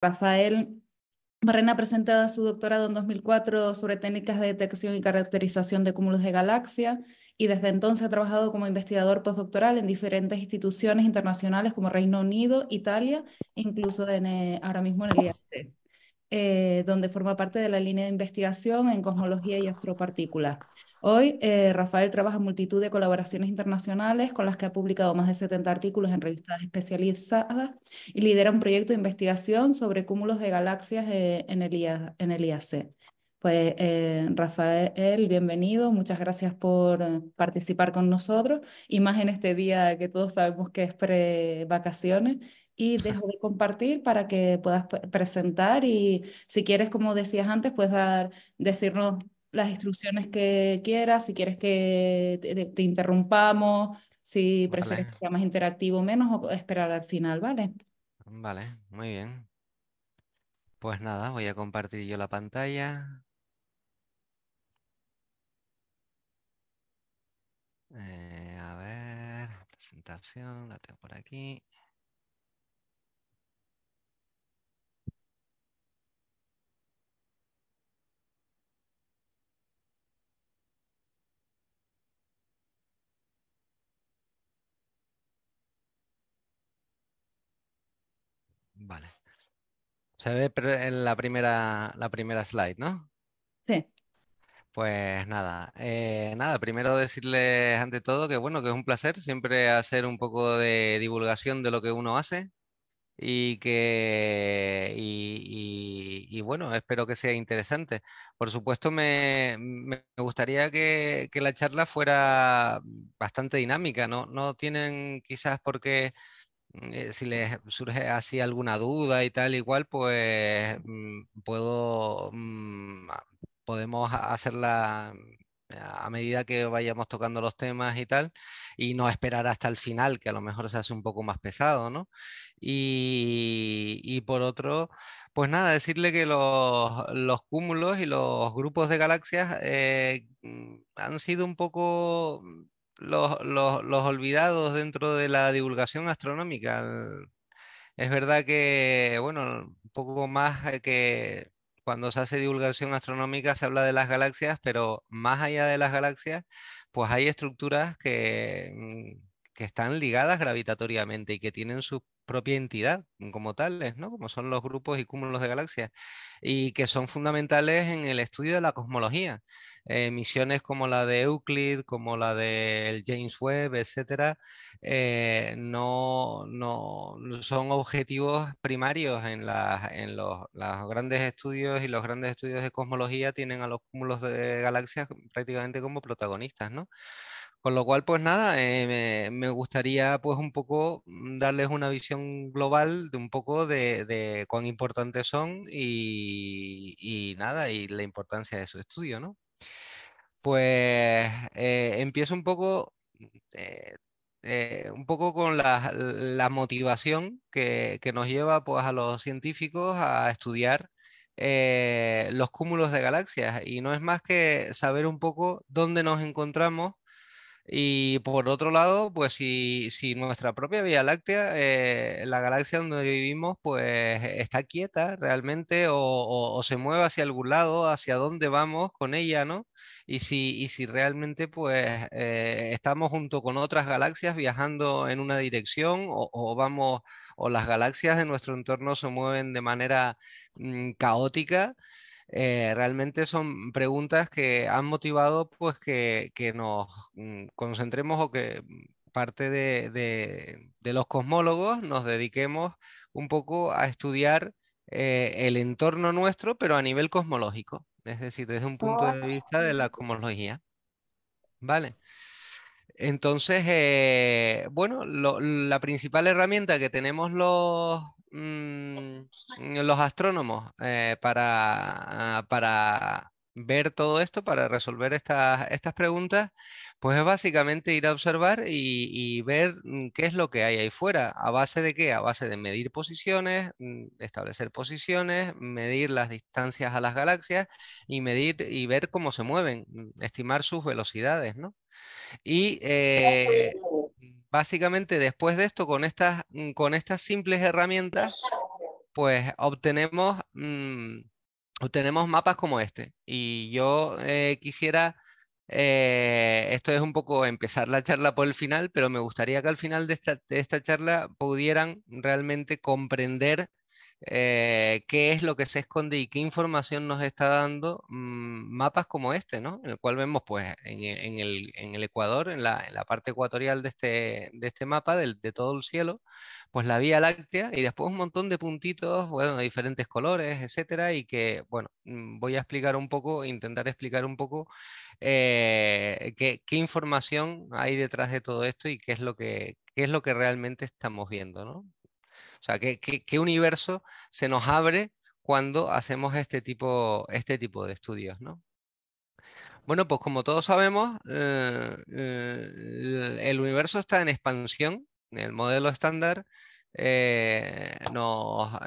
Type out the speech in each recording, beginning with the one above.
Rafael Barrena presentada su doctorado en 2004 sobre técnicas de detección y caracterización de cúmulos de galaxia y desde entonces ha trabajado como investigador postdoctoral en diferentes instituciones internacionales como Reino Unido, Italia e incluso en, eh, ahora mismo en el IAC, eh, donde forma parte de la línea de investigación en cosmología y astropartículas. Hoy, eh, Rafael trabaja en multitud de colaboraciones internacionales con las que ha publicado más de 70 artículos en revistas especializadas y lidera un proyecto de investigación sobre cúmulos de galaxias eh, en, el IAC. Pues eh, Rafael, bienvenido, muchas gracias por participar con nosotros y más en este día que todos sabemos que es pre-vacaciones y dejo de compartir para que puedas presentar y si quieres, como decías antes, puedes dar, decirnos las instrucciones que quieras, si quieres que te, interrumpamos, si prefieres que sea más interactivo o menos, o esperar al final, ¿vale? Vale, muy bien. Pues nada, voy a compartir yo la pantalla. Eh, a ver, presentación, la tengo por aquí. Vale. Se ve en la primera, la primera slide, ¿no? Sí. Pues nada, eh, nada, primero decirles ante todo que bueno, que es un placer siempre hacer un poco de divulgación de lo que uno hace y que y, bueno, espero que sea interesante. Por supuesto, me, me gustaría que, que, la charla fuera bastante dinámica, ¿no? No tienen quizás por qué Mm, eh, si les surge así alguna duda y tal, igual, pues mm, puedo, mm, podemos hacerla a medida que vayamos tocando los temas y tal, y no esperar hasta el final, que a lo mejor se hace un poco más pesado, ¿no? Y, por otro, pues nada, decirle que los, cúmulos y los grupos de galaxias eh, han sido un poco los, olvidados dentro de la divulgación astronómica. Es verdad que, bueno, un poco más que cuando se hace divulgación astronómica se habla de las galaxias, pero más allá de las galaxias, pues hay estructuras que que están ligadas gravitatoriamente y que tienen su propia entidad como tales, ¿no? como son los grupos y cúmulos de galaxias, y que son fundamentales en el estudio de la cosmología. Eh, misiones como la de Euclid, como la del James Webb, etcétera, eh, no, son objetivos primarios en, los, los, grandes estudios y los grandes estudios de cosmología tienen a los cúmulos de galaxias prácticamente como protagonistas. ¿no? Con lo cual, pues nada, eh, me, gustaría pues un poco mm, darles una visión global de un poco de, cuán importantes son y, nada, y la importancia de su estudio, ¿no? Pues eh, empiezo un poco, mm, eh, un poco con la, motivación que, que, nos lleva pues a los científicos a estudiar los cúmulos de galaxias y no es más que saber un poco dónde nos encontramos y por otro lado, pues si, nuestra propia Vía Láctea, eh, la galaxia donde vivimos, pues está quieta realmente o, se mueve hacia algún lado, hacia dónde vamos con ella, ¿no? Y si, realmente pues eh, estamos junto con otras galaxias viajando en una dirección o, vamos, o las galaxias de nuestro entorno se mueven de manera mm, caótica. Eh, realmente son preguntas que han motivado pues que, nos mm, concentremos o que parte de, los cosmólogos nos dediquemos un poco a estudiar eh, el entorno nuestro, pero a nivel cosmológico, es decir, desde un punto de oh. vista de la cosmología. Vale. Entonces, eh, bueno, la principal herramienta que tenemos los, Mm, mm, los astrónomos eh, ah, para, ver todo esto, para resolver estas, estas preguntas, pues es básicamente ir a observar y, ver mm, qué es lo que hay ahí fuera. ¿A base de qué? A base de medir posiciones, establecer posiciones, medir las distancias a las galaxias y medir y ver cómo se mueven, estimar sus velocidades, ¿no? Y básicamente después de esto, con estas, mm, con estas simples herramientas, pues obtenemos, mm, obtenemos mapas como este. Y yo eh, quisiera, eh, esto es un poco empezar la charla por el final, pero me gustaría que al final de esta, de esta charla pudieran realmente comprender eh, qué es lo que se esconde y qué información nos está dando mm, mapas como este, ¿no? En el cual vemos, pues, en, e, el, Ecuador, en la, parte ecuatorial de este, este mapa, de todo el cielo, pues la Vía Láctea y después un montón de puntitos, bueno, de diferentes colores, etcétera, y que, bueno, mm, voy a explicar un poco, intentar explicar un poco eh, qué, información hay detrás de todo esto y qué es lo que, es lo que realmente estamos viendo, ¿no? O sea, ¿qué, universo se nos abre cuando hacemos este tipo, este tipo de estudios, ¿no? Bueno, pues como todos sabemos, eh, eh, el universo está en expansión. El modelo estándar eh, nos,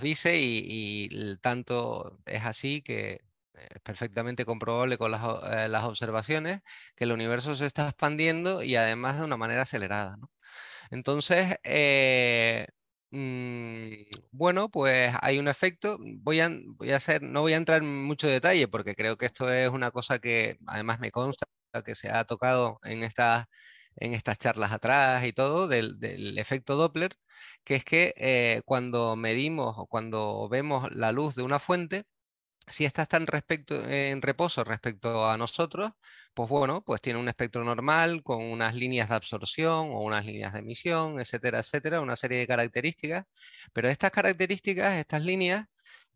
dice, y, tanto es así que es perfectamente comprobable con las, las, observaciones, que el universo se está expandiendo y además de una manera acelerada. ¿no? Entonces, eh, mm, bueno, pues hay un efecto. Voy a, hacer, no voy a entrar en mucho detalle porque creo que esto es una cosa que además me consta que se ha tocado en estas charlas atrás y todo, del, efecto Doppler, que es que eh, cuando medimos o cuando vemos la luz de una fuente, si esta está respecto, en reposo respecto a nosotros, pues bueno, pues tiene un espectro normal con unas líneas de absorción o unas líneas de emisión, etcétera, etcétera, una serie de características, pero estas características, estas líneas,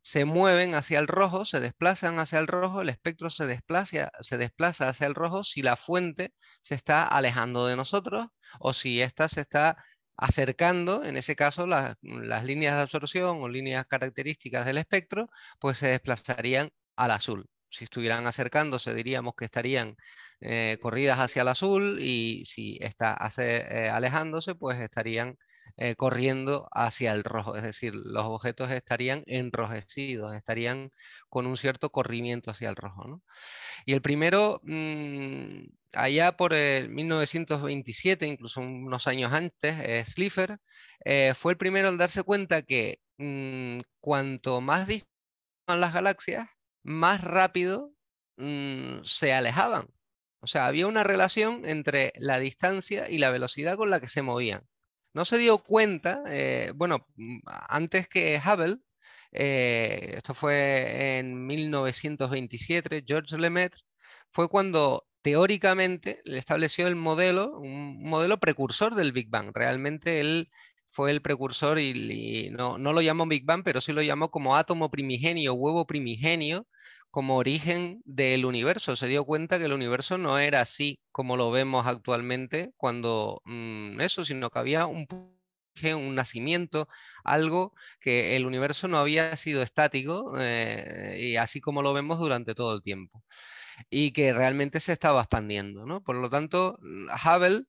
se mueven hacia el rojo, se desplazan hacia el rojo, el espectro se desplaza, se desplaza hacia el rojo si la fuente se está alejando de nosotros o si ésta se está acercando, en ese caso las líneas de absorción o líneas características del espectro, pues se desplazarían al azul si estuvieran acercándose, diríamos que estarían eh, corridas hacia el azul y si está hace, eh, alejándose, pues estarían eh, corriendo hacia el rojo. Es decir, los objetos estarían enrojecidos, estarían con un cierto corrimiento hacia el rojo. Y el primero, mm, allá por el 1927, incluso unos años antes, Slipher, fue el primero en darse cuenta que mm, cuanto más distan las galaxias, más rápido mm, se alejaban. O sea, había una relación entre la distancia y la velocidad con la que se movían. No se dio cuenta, eh, bueno, mm, antes que Hubble, eh, esto fue en 1927, George Lemaitre, fue cuando teóricamente le estableció el modelo, un modelo precursor del Big Bang. Realmente él fue el precursor y, no, lo llamó Big Bang, pero sí lo llamó como átomo primigenio, huevo primigenio, como origen del universo. Se dio cuenta que el universo no era así como lo vemos actualmente cuando mm, eso, sino que había un un nacimiento, algo que el universo no había sido estático eh, y así como lo vemos durante todo el tiempo y que realmente se estaba expandiendo. ¿no? Por lo tanto, Hubble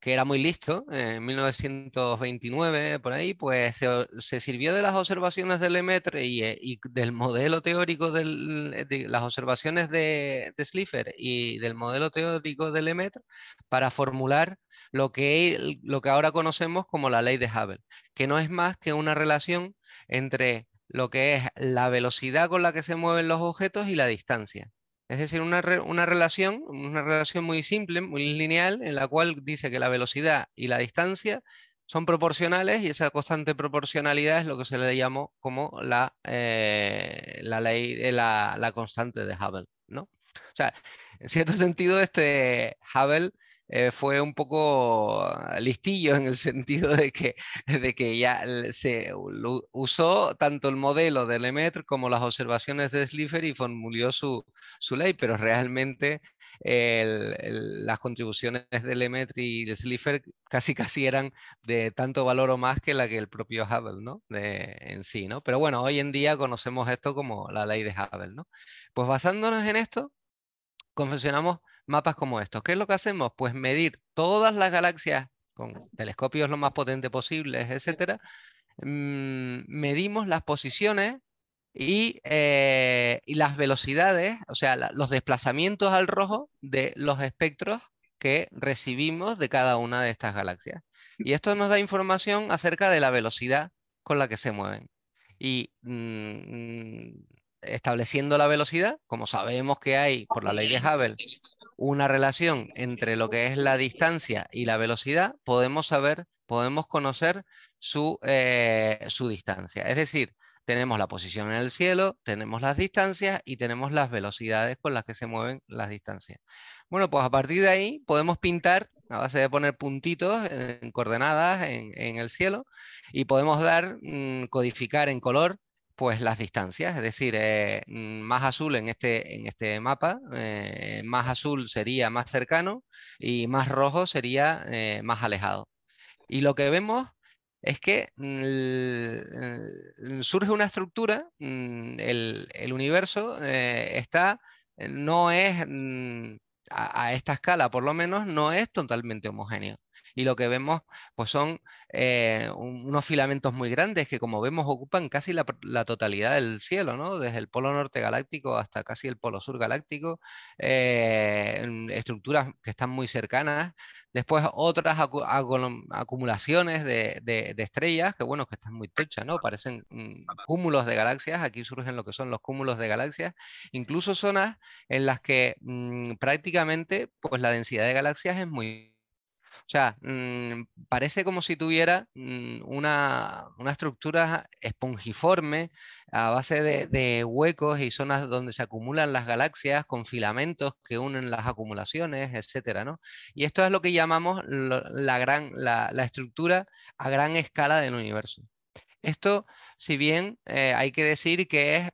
que era muy listo, eh, en 1929, por ahí, pues se, sirvió de las observaciones de Lemaitre eh, y, del modelo teórico eh, de las observaciones de, Slipher y del modelo teórico de Lemaitre para formular lo que, lo que ahora conocemos como la ley de Hubble, que no es más que una relación entre lo que es la velocidad con la que se mueven los objetos y la distancia. Es decir, una, relación, una relación muy simple, muy lineal, en la cual dice que la velocidad y la distancia son proporcionales y esa constante proporcionalidad es lo que se le llamó como la, eh, la ley, de la, constante de Hubble. ¿no? O sea, en cierto sentido, este Hubble eh, fue un poco ah, listillo en el sentido de que, de que ya se usó tanto el modelo de Lemaitre como las observaciones de Slipher y formuló su, ley, pero realmente las contribuciones de Lemaitre y de Slipher casi casi eran de tanto valor o más que la que el propio Hubble ¿no? De, en sí. ¿no? Pero bueno, hoy en día conocemos esto como la ley de Hubble. ¿no? Pues basándonos en esto, confeccionamos mapas como estos. ¿Qué es lo que hacemos? Pues medir todas las galaxias con telescopios lo más potentes posibles, etc. Mm, medimos las posiciones eh, y, las velocidades, o sea, los desplazamientos al rojo de los espectros que recibimos de cada una de estas galaxias. Y esto nos da información acerca de la velocidad con la que se mueven. Y mm, mm, estableciendo la velocidad, como sabemos que hay por la ley de Hubble una relación entre lo que es la distancia y la velocidad, podemos saber, podemos conocer su, eh, su distancia. Es decir, tenemos la posición en el cielo, tenemos las distancias y tenemos las velocidades con las que se mueven las distancias. Bueno, pues a partir de ahí podemos pintar a base de poner puntitos en coordenadas en, el cielo y podemos dar, mm, codificar en color pues las distancias, es decir, eh, mm, más azul en este, en este mapa, eh, más azul sería más cercano y más rojo sería eh, más alejado. Y lo que vemos es que mm, surge una estructura, mm, el, universo está, no es, a esta escala por lo menos, no es totalmente homogéneo y lo que vemos pues son eh, unos filamentos muy grandes que como vemos ocupan casi la, totalidad del cielo, ¿no? desde el polo norte galáctico hasta casi el polo sur galáctico, eh, estructuras que están muy cercanas, después otras acumulaciones de, estrellas que bueno, que están muy techas ¿no? parecen mm, cúmulos de galaxias, aquí surgen lo que son los cúmulos de galaxias, incluso zonas en las que mm, prácticamente pues, la densidad de galaxias es muy o sea, mm, parece como si tuviera mm, una, una, estructura espongiforme a base de, huecos y zonas donde se acumulan las galaxias con filamentos que unen las acumulaciones, etc. ¿no? Y esto es lo que llamamos la, gran, la, la estructura a gran escala del universo. Esto, si bien eh, hay que decir que es,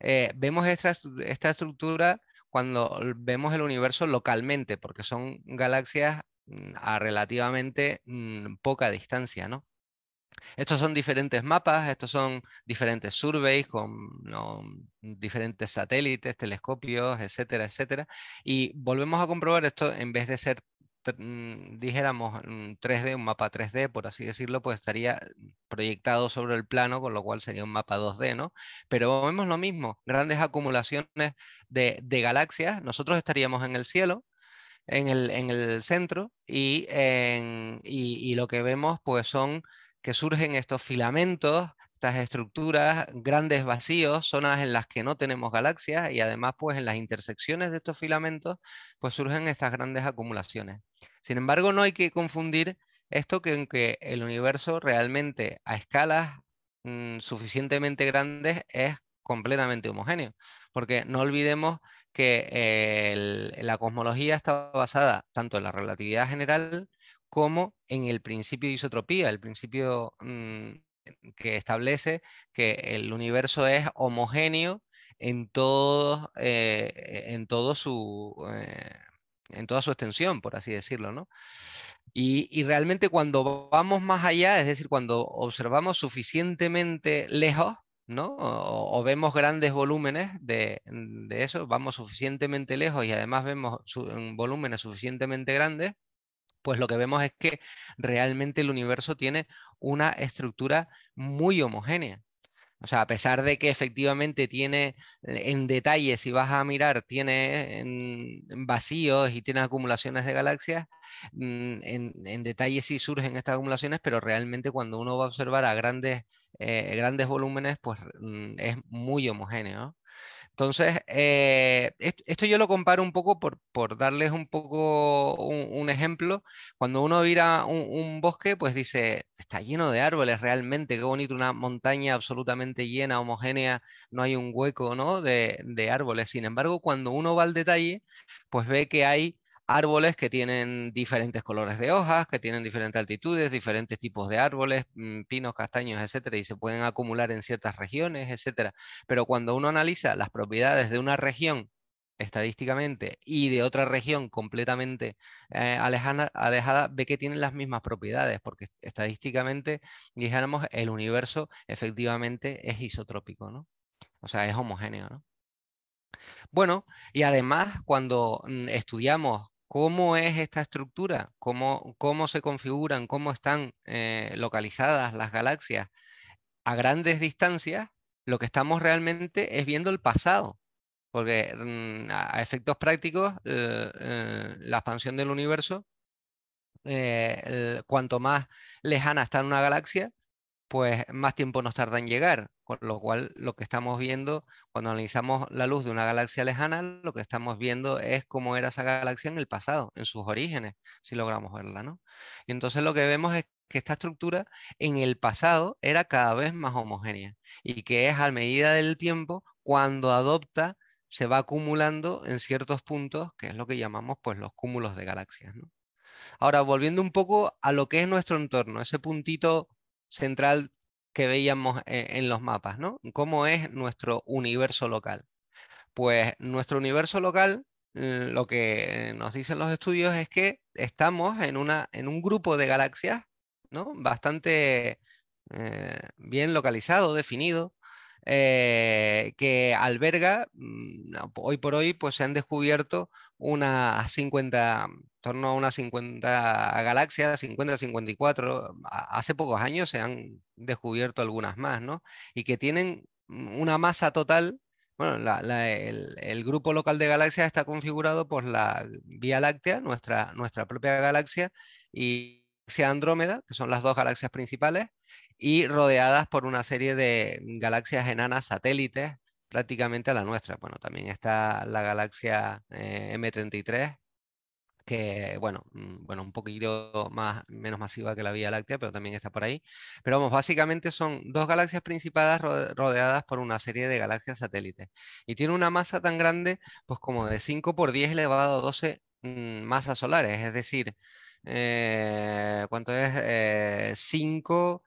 eh, vemos esta, esta, estructura cuando vemos el universo localmente, porque son galaxias Mm, a relativamente mm, poca distancia, ¿no? Estos son diferentes mapas, estos son diferentes surveys con diferentes satélites, telescopios, etcétera, etcétera. Y volvemos a comprobar esto en vez de ser, mm, dijéramos, 3D, un mapa 3D, por así decirlo, pues estaría proyectado sobre el plano, con lo cual sería un mapa 2D, ¿no? Pero vemos lo mismo, grandes acumulaciones de galaxias, nosotros estaríamos en el cielo, en el, centro y, lo que vemos pues son que surgen estos filamentos, estas estructuras, grandes vacíos, zonas en las que no tenemos galaxias y además pues en las intersecciones de estos filamentos pues surgen estas grandes acumulaciones. Sin embargo, no hay que confundir esto con que el universo realmente a escalas mm, suficientemente grandes es completamente homogéneo, porque no olvidemos que eh, la cosmología está basada tanto en la relatividad general como en el principio de isotropía, el principio mm, que establece que el universo es homogéneo en, todo, eh, e, en, todo su, eh, en toda su extensión, por así decirlo. ¿no? y, realmente cuando vamos más allá, es decir, cuando observamos suficientemente lejos, ¿no? O, vemos grandes volúmenes de, mm, de, eso, vamos suficientemente lejos y además vemos mm, volúmenes suficientemente grandes, pues lo que vemos es que realmente el universo tiene una estructura muy homogénea. O sea, a pesar de que efectivamente tiene eh, en detalle, si vas a mirar, tiene vacíos y tiene acumulaciones de galaxias, mm, en, detalle sí surgen estas acumulaciones, pero realmente cuando uno va a observar a grandes, eh, grandes volúmenes, pues mm, es muy homogéneo. Entonces, eh, esto, yo lo comparo un poco por, darles un poco un, ejemplo. Cuando uno mira un, bosque, pues dice, está lleno de árboles realmente, qué bonito, una montaña absolutamente llena, homogénea, no hay un hueco ¿no? de, de árboles. Sin embargo, cuando uno va al detalle, pues ve que hay árboles que tienen diferentes colores de hojas, que tienen diferentes altitudes, diferentes tipos de árboles, mm, pinos, castaños, etcétera, y se pueden acumular en ciertas regiones, etcétera. Pero cuando uno analiza las propiedades de una región estadísticamente y de otra región completamente eh, alejada, ve que tienen las mismas propiedades, porque estadísticamente, dijéramos, el universo efectivamente es isotrópico, ¿no? O sea, es homogéneo, ¿no? Bueno, y además cuando mm, estudiamos cómo es esta estructura, cómo, se configuran, cómo están eh, localizadas las galaxias a grandes distancias, lo que estamos realmente es viendo el pasado. Porque mm, a efectos prácticos, eh, eh, la expansión del universo, cuanto más lejana está una galaxia, pues más tiempo nos tarda en llegar. Por lo cual, lo que estamos viendo, cuando analizamos la luz de una galaxia lejana, lo que estamos viendo es cómo era esa galaxia en el pasado, en sus orígenes, si logramos verla, ¿no? Y entonces lo que vemos es que esta estructura en el pasado era cada vez más homogénea y que es a medida del tiempo cuando adopta se va acumulando en ciertos puntos, que es lo que llamamos pues los cúmulos de galaxias. Ahora, volviendo un poco a lo que es nuestro entorno, ese puntito central que veíamos e-, en los mapas, ¿no? ¿Cómo es nuestro universo local? Pues nuestro universo local, eh, lo que nos dicen los estudios es que estamos en, una, en un grupo de galaxias, ¿no? Bastante eh, bien localizado, definido, eh, que alberga, mm, hoy por hoy, pues se han descubierto una 50, mm, torno a unas 50 galaxias, 50, 54. Hace pocos años se han descubierto algunas más, ¿no? Y que tienen mm, una masa total. Bueno, el, grupo local de galaxias está configurado por la Vía Láctea, nuestra, nuestra propia galaxia, y galaxia Andrómeda, que son las dos galaxias principales, y rodeadas por una serie de galaxias enanas satélites prácticamente a la nuestra. Bueno, también está la galaxia eh, M33, que bueno, mm, bueno, un poquito más, menos masiva que la Vía Láctea, pero también está por ahí. Pero vamos, básicamente son dos galaxias principales rodeadas por una serie de galaxias satélites. Y tiene una masa tan grande, pues como de 5 por 10 elevado a 12 mm, masas solares, es decir, eh, ¿cuánto es? 5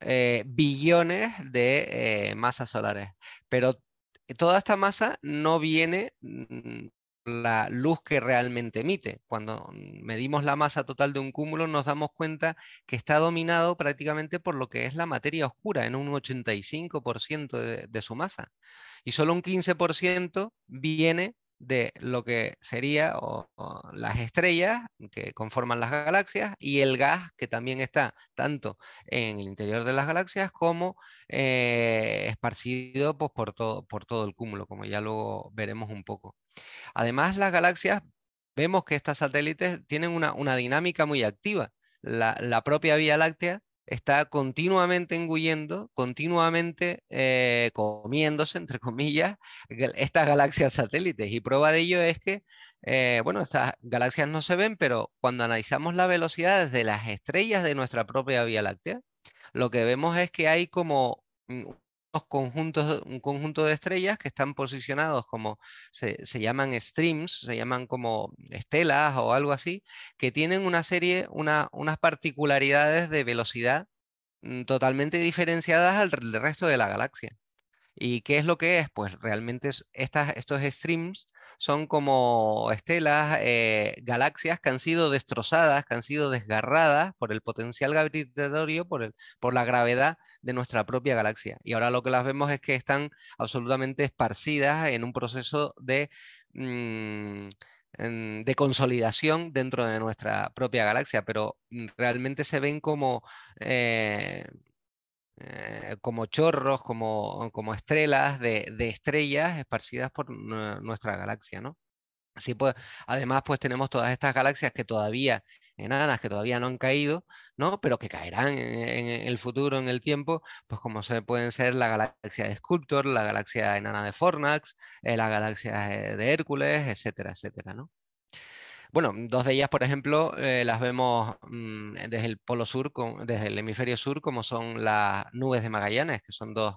eh, billones de masas solares. Pero toda esta masa no viene mm, la luz que realmente emite. Cuando medimos la masa total de un cúmulo nos damos cuenta que está dominado prácticamente por lo que es la materia oscura en un 85% de, su masa. Y solo un 15% viene de lo que sería las estrellas que conforman las galaxias y el gas que también está tanto en el interior de las galaxias como eh, esparcido pues, por, todo, por todo el cúmulo, como ya luego veremos un poco. Además, las galaxias, vemos que estas satélites tienen una, dinámica muy activa. la propia Vía Láctea está continuamente engullendo, continuamente eh, comiéndose, entre comillas, estas galaxias satélites. Y prueba de ello es que, eh, bueno, estas galaxias no se ven, pero cuando analizamos la velocidad de las estrellas de nuestra propia Vía Láctea, lo que vemos es que hay como mm, conjuntos, un conjunto de estrellas que están posicionados como se, llaman streams, se llaman como estelas o algo así, que tienen una serie, unas particularidades de velocidad mm, totalmente diferenciadas al resto de la galaxia. ¿Y qué es lo que es? Pues realmente estos streams son como estelas, eh, galaxias que han sido destrozadas, que han sido desgarradas por el potencial gravitatorio, por, la gravedad de nuestra propia galaxia. Y ahora lo que las vemos es que están absolutamente esparcidas en un proceso de... Mm, consolidación dentro de nuestra propia galaxia, pero mm, realmente se ven como eh, eh, como chorros, como, como estrellas de, estrellas esparcidas por nuestra galaxia, ¿no? Así pues, además, pues tenemos todas estas galaxias que todavía, enanas, que todavía no han caído, ¿no? Pero que caerán en, el futuro, en el tiempo, pues como se pueden ser la galaxia de Sculptor, la galaxia enana de Fornax, eh, la galaxia eh, de Hércules, etcétera, etcétera, ¿no? Bueno, mm, dos de ellas, por ejemplo, eh, las vemos mm, desde el polo sur, desde el hemisferio sur, como son las nubes de Magallanes, que son dos,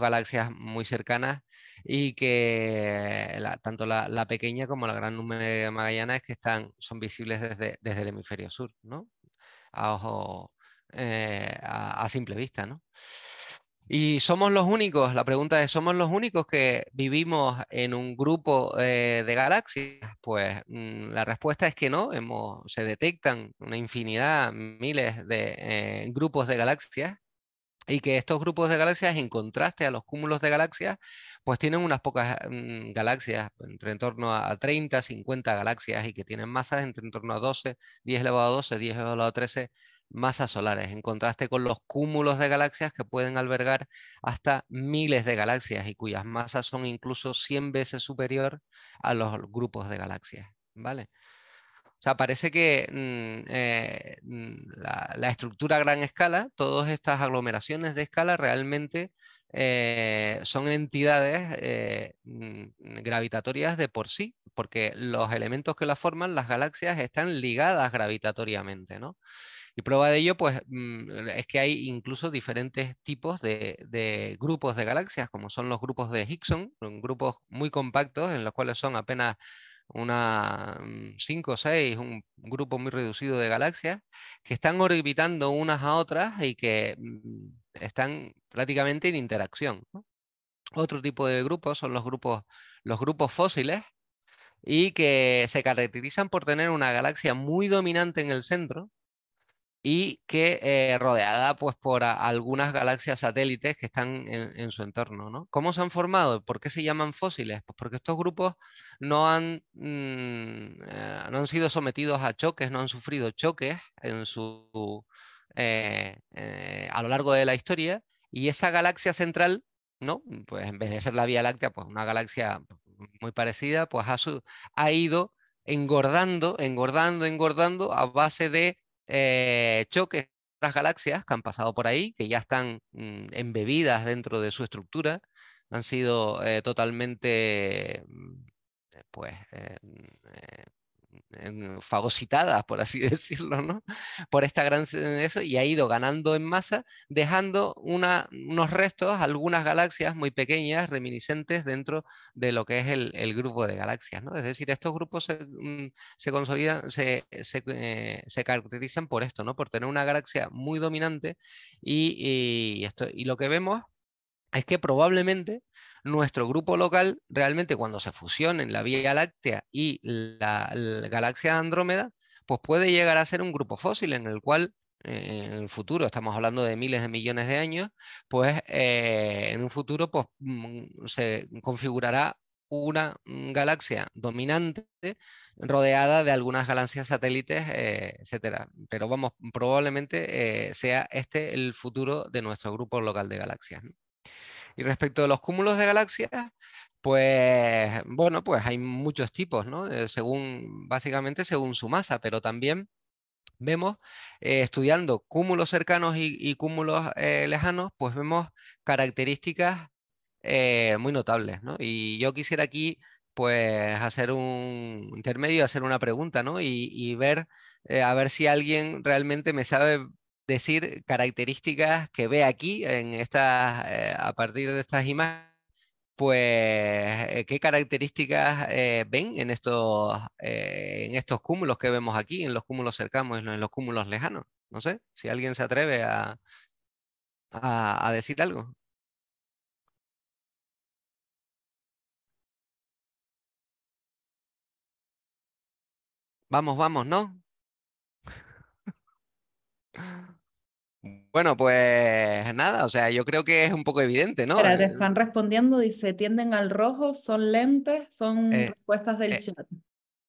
galaxias muy cercanas y que tanto la, pequeña como la gran nube de Magallanes que están, son visibles desde, el hemisferio sur, ¿no? A ojo, eh, a simple vista, ¿no? Y somos los únicos, la pregunta es, ¿somos los únicos que vivimos en un grupo eh, de galaxias? Pues mm, la respuesta es que no, hemos, se detectan una infinidad, miles de eh, grupos de galaxias y que estos grupos de galaxias, en contraste a los cúmulos de galaxias, pues tienen unas pocas mm, galaxias, entre en torno a 30, 50 galaxias y que tienen masas entre en torno a 12, 10 elevado a 12, 10 elevado a 13 masas solares, en contraste con los cúmulos de galaxias que pueden albergar hasta miles de galaxias y cuyas masas son incluso 100 veces superior a los grupos de galaxias. ¿vale? O sea, parece que mm, eh, mm, la, estructura a gran escala, todas estas aglomeraciones de escala realmente eh, son entidades eh, mm, gravitatorias de por sí, porque los elementos que las forman, las galaxias, están ligadas gravitatoriamente, ¿no? Y prueba de ello, pues, mm, es que hay incluso diferentes tipos de, grupos de galaxias, como son los grupos de son grupos muy compactos, en los cuales son apenas una 5 mm, o 6, un grupo muy reducido de galaxias, que están orbitando unas a otras y que mm, están prácticamente en interacción. Otro tipo de grupos son los grupos, los grupos fósiles y que se caracterizan por tener una galaxia muy dominante en el centro y que eh, rodeada pues, por algunas galaxias satélites que están en, su entorno. ¿no? ¿Cómo se han formado? ¿Por qué se llaman fósiles? Pues porque estos grupos no han, mm, eh, no han sido sometidos a choques, no han sufrido choques en su, eh, a lo largo de la historia y esa galaxia central, ¿no? pues en vez de ser la Vía Láctea, pues una galaxia muy parecida, pues ha, ha ido engordando, engordando, engordando a base de eh, choques otras galaxias que han pasado por ahí, que ya están mm, embebidas dentro de su estructura, han sido eh, totalmente mm, eh, pues, eh, mm, fagocitadas por así decirlo, ¿no? por esta gran eso, y ha ido ganando en masa, dejando unos restos, algunas galaxias muy pequeñas, reminiscentes dentro de lo que es el, grupo de galaxias. ¿no? Es decir, estos grupos se, mm, se consolidan, eh, se, caracterizan por esto, ¿no? por tener una galaxia muy dominante y, esto, y lo que vemos es que probablemente nuestro grupo local realmente cuando se fusionen la Vía Láctea y la, galaxia Andrómeda, pues puede llegar a ser un grupo fósil en el cual eh, en el futuro, estamos hablando de miles de millones de años, pues eh, en un futuro pues, mm, se configurará una galaxia dominante rodeada de algunas galaxias satélites, eh, etcétera. Pero vamos, probablemente sea este el futuro de nuestro grupo local de galaxias. Y respecto a los cúmulos de galaxias, pues bueno, pues hay muchos tipos, ¿no? Eh, según, básicamente según su masa, pero también vemos, eh, estudiando cúmulos cercanos y, cúmulos eh, lejanos, pues vemos características muy notables, ¿no? Y yo quisiera aquí, pues, hacer un intermedio, hacer una pregunta, ¿no? Y, y ver, a ver si alguien realmente me sabe decir características que ve aquí en estas, eh, a partir de estas imágenes, pues eh, qué características eh, ven en estos, en estos cúmulos que vemos aquí, en los cúmulos cercanos, en los cúmulos lejanos. No sé si alguien se atreve a, a, a decir algo. Vamos, vamos, ¿no? Bueno, pues nada, o sea, yo creo que es un poco evidente, ¿no? están respondiendo, dice, tienden al rojo, son lentes, son eh, respuestas del eh, chat.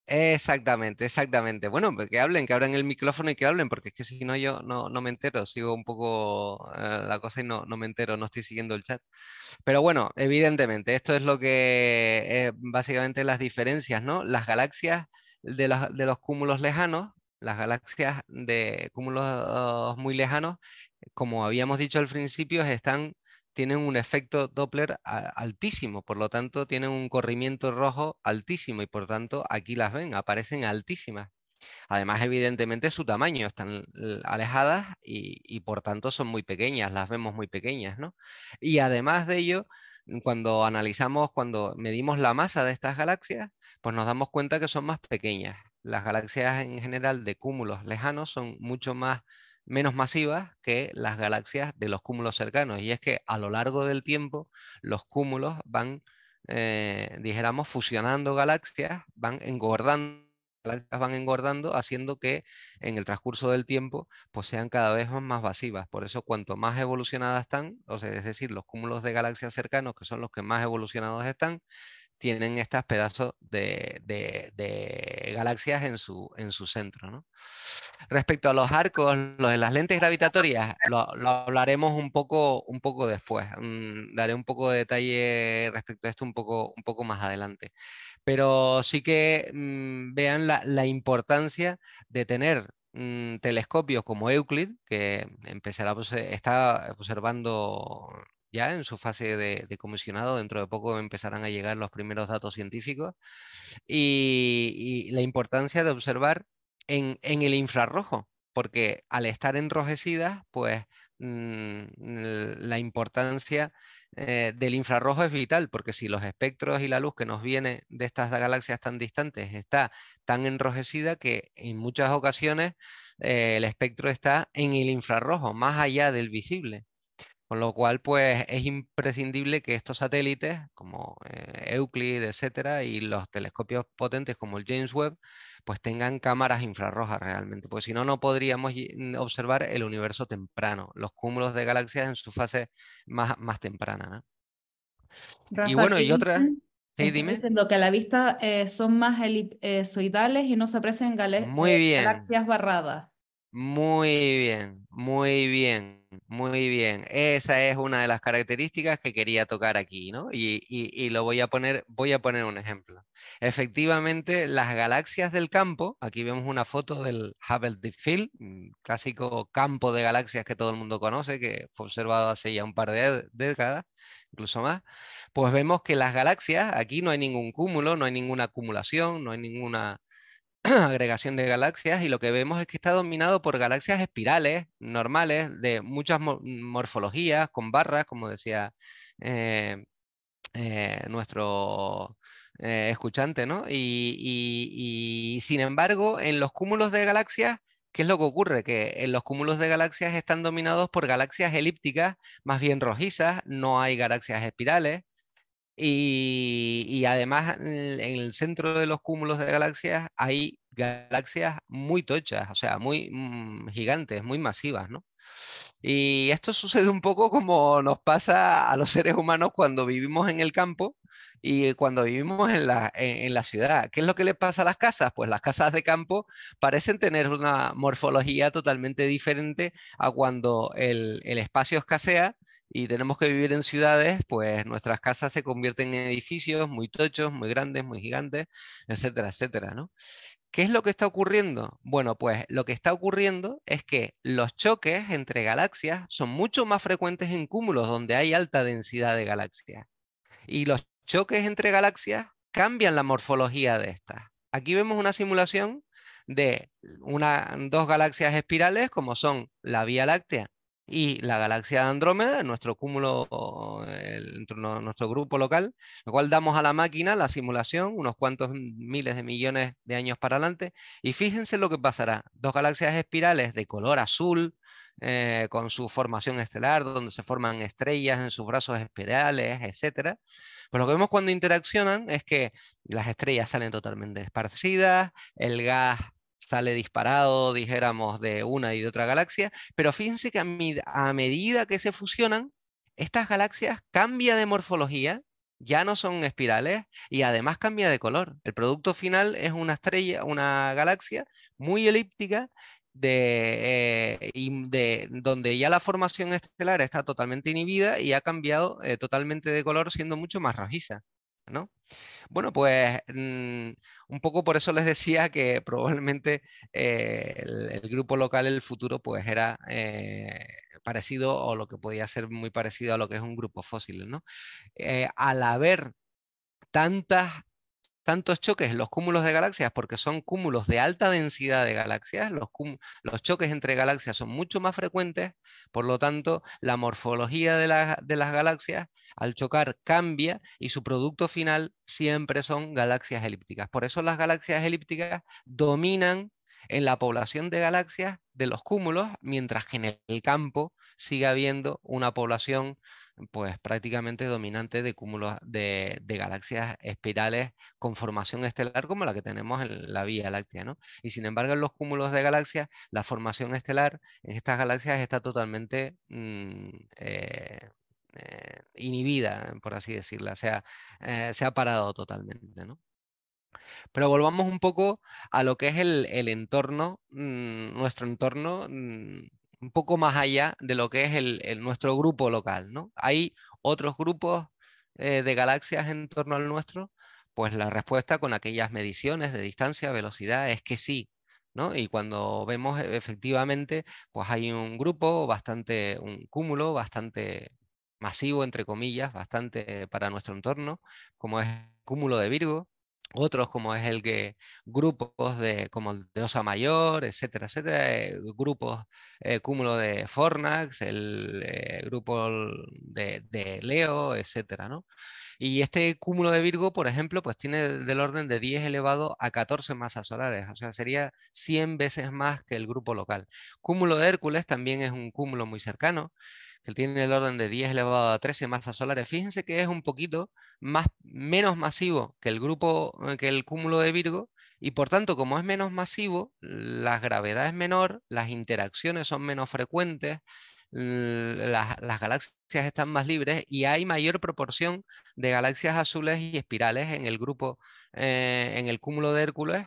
Exactamente, exactamente. Bueno, pues que hablen, que abran el micrófono y que hablen, porque es que si no yo no, no me entero, sigo un poco eh, la cosa y no, no, me entero, no estoy siguiendo el chat. Pero bueno, evidentemente, esto es lo que básicamente las diferencias, ¿no? Las galaxias de los cúmulos lejanos las galaxias de cúmulos muy lejanos, como habíamos dicho al principio, están, tienen un efecto Doppler altísimo, por lo tanto tienen un corrimiento rojo altísimo y por tanto aquí las ven, aparecen altísimas. Además, evidentemente, su tamaño están alejadas y, y por tanto son muy pequeñas, las vemos muy pequeñas, ¿no? Y además de ello, cuando analizamos, cuando medimos la masa de estas galaxias, pues nos damos cuenta que son más pequeñas las galaxias en general de cúmulos lejanos son mucho más menos masivas que las galaxias de los cúmulos cercanos. Y es que a lo largo del tiempo los cúmulos van, eh, dijéramos, fusionando galaxias, van engordando van engordando, haciendo que en el transcurso del tiempo pues, sean cada vez más masivas. Por eso, cuanto más evolucionadas están, o sea, es decir, los cúmulos de galaxias cercanos, que son los que más evolucionados están, tienen estas pedazos de, galaxias en su, centro. Respecto a los arcos, los de las lentes gravitatorias, lo, hablaremos un poco, un poco después. Mm, daré un poco de detalle respecto a esto un poco, un poco más adelante. Pero sí que mm, vean la, importancia de tener mm, telescopios como Euclid, que empezará, está observando ya en su fase de, comisionado. Dentro de poco empezarán a llegar los primeros datos científicos. Y, la importancia de observar en, el infrarrojo, porque al estar enrojecidas, pues mm, la importancia eh, del infrarrojo es vital, porque si los espectros y la luz que nos viene de estas galaxias tan distantes está tan enrojecida que en muchas ocasiones eh, el espectro está en el infrarrojo, más allá del visible. Con lo cual, pues es imprescindible que estos satélites, como eh, Euclid, etcétera, y los telescopios potentes como el James Webb, pues tengan cámaras infrarrojas realmente, porque si no, no podríamos mm, observar el universo temprano, los cúmulos de galaxias en su fase más, más temprana. y bueno, y otra. Sí, dime. Lo que a la vista eh, son más elipsoidales eh, y no se aprecian galaxias barradas. Muy bien, muy bien. Muy bien, esa es una de las características que quería tocar aquí, ¿no? Y, lo voy a poner, voy a poner un ejemplo. Efectivamente, las galaxias del campo, aquí vemos una foto del Hubble Deep Field, clásico campo de galaxias que todo el mundo conoce, que fue observado hace ya un par de décadas, incluso más, pues vemos que las galaxias, aquí no hay ningún cúmulo, no hay ninguna acumulación, no hay ninguna agregación de galaxias y lo que vemos es que está dominado por galaxias espirales normales de muchas morfologías, con barras, como decía eh, eh, nuestro eh, escuchante, ¿no? y sin embargo, en los cúmulos de galaxias ¿Qué es lo que ocurre? Que en los cúmulos de galaxias están dominados por galaxias elípticas, más bien rojizas, no hay galaxias espirales, y, además en el centro de los cúmulos de galaxias hay galaxias muy tochas, o sea, muy mm, gigantes, muy masivas, ¿no? Y esto sucede un poco como nos pasa a los seres humanos cuando vivimos en el campo y cuando vivimos en la, ciudad. ¿Qué es lo que le pasa a las casas? Pues las casas de campo parecen tener una morfología totalmente diferente a cuando el espacio escasea y tenemos que vivir en ciudades, pues nuestras casas se convierten en edificios muy tochos, muy grandes, muy gigantes, etcétera, etcétera, ¿no? ¿Qué es lo que está ocurriendo? Bueno, pues lo que está ocurriendo es que los choques entre galaxias son mucho más frecuentes en cúmulos donde hay alta densidad de galaxias. Y los choques entre galaxias cambian la morfología de estas. Aquí vemos una simulación de dos galaxias espirales como son la Vía Láctea y la galaxia de Andrómeda, nuestro cúmulo, nuestro grupo local, lo cual damos a la máquina la simulación, unos cuantos miles de millones de años para adelante, y fíjense lo que pasará. Dos galaxias espirales de color azul, eh, con su formación estelar, donde se forman estrellas en sus brazos espirales, etc. Pues lo que vemos cuando interaccionan es que las estrellas salen totalmente esparcidas, el gas sale disparado, dijéramos, de una y de otra galaxia, pero fíjense que a, medida que se fusionan, estas galaxias cambian de morfología, ya no son espirales y además cambia de color. El producto final es una estrella, una galaxia muy elíptica de, eh, donde ya la formación estelar está totalmente inhibida y ha cambiado eh, totalmente de color siendo mucho más rojiza. ¿no? Bueno, pues mm, un poco por eso les decía que probablemente eh, el, grupo local, el futuro, pues era eh, parecido o lo que podía ser muy parecido a lo que es un grupo fósil, ¿no? Eh, al haber tantas tantos choques los cúmulos de galaxias porque son cúmulos de alta densidad de galaxias, los, los choques entre galaxias son mucho más frecuentes, por lo tanto, la morfología de, de, las galaxias al chocar cambia y su producto final siempre son galaxias elípticas. Por eso las galaxias elípticas dominan en la población de galaxias de los cúmulos, mientras que en el campo sigue habiendo una población pues prácticamente dominante de cúmulos de, galaxias espirales con formación estelar como la que tenemos en la Vía Láctea. ¿no? Y sin embargo, en los cúmulos de galaxias, la formación estelar en estas galaxias está totalmente mm, eh, eh, inhibida, por así decirla, o sea, eh, se ha parado totalmente. ¿no? Pero volvamos un poco a lo que es el, entorno, mm, nuestro entorno, mm, un poco más allá de lo que es el, nuestro grupo local. ¿no? ¿Hay otros grupos eh, de galaxias en torno al nuestro? Pues la respuesta con aquellas mediciones de distancia, velocidad, es que sí, ¿No? Y cuando vemos e, efectivamente, pues hay un grupo bastante, un cúmulo bastante masivo, entre comillas, bastante para nuestro entorno, como es el cúmulo de Virgo, otros como es el que grupos de, como de Osa Mayor, etcétera, etcétera, eh, grupos eh, cúmulo de Fornax, el eh, grupo de, Leo, etcétera, ¿no? Y este cúmulo de Virgo, por ejemplo, pues tiene del orden de 10 elevado a 14 masas solares, o sea, sería 100 veces más que el grupo local. Cúmulo de Hércules también es un cúmulo muy cercano, que tiene el orden de 10 elevado a 13 masas solares. Fíjense que es un poquito más, menos masivo que el grupo, eh, que el cúmulo de Virgo, y por tanto, como es menos masivo, la gravedad es menor, las interacciones son menos frecuentes, las, galaxias están más libres y hay mayor proporción de galaxias azules y espirales en el grupo, eh, en el cúmulo de Hércules,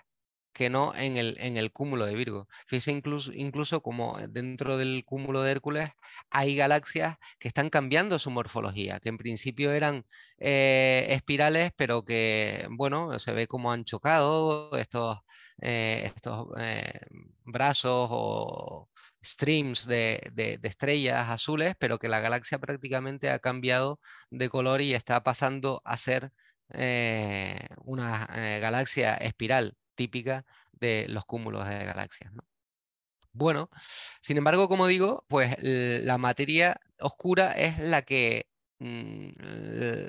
que no en el, cúmulo de Virgo. fíjense incluso, incluso como dentro del cúmulo de Hércules hay galaxias que están cambiando su morfología, que en principio eran eh, espirales, pero que, bueno, se ve como han chocado estos, eh, estos eh, brazos o streams de, estrellas azules, pero que la galaxia prácticamente ha cambiado de color y está pasando a ser una galaxia espiral típica de los cúmulos de galaxias. Bueno, sin embargo, como digo, pues la materia oscura es la que mm,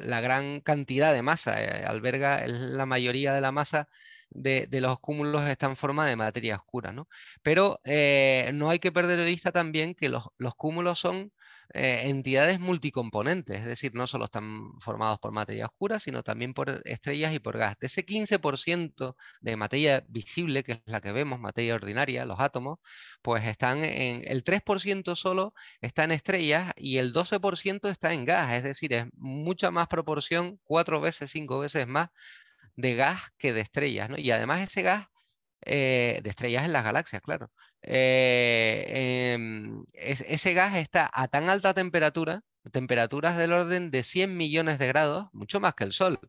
la gran cantidad de masa eh, alberga la mayoría de la masa de, los cúmulos está en forma de materia oscura, ¿no? Pero eh, no hay que perder de vista también que los cúmulos son eh, entidades multicomponentes, es decir, no solo están formados por materia oscura, sino también por estrellas y por gas. De ese 15% de materia visible, que es la que vemos, materia ordinaria, los átomos, pues están en el 3% solo está en estrellas y el 12% está en gas, es decir, es mucha más proporción, cuatro veces, cinco veces más de gas que de estrellas, Y además ese gas eh, de estrellas en las galaxias, claro. Eh, em, ese gas está a tan alta temperatura, temperaturas del orden de 100 millones de grados, mucho más que el Sol.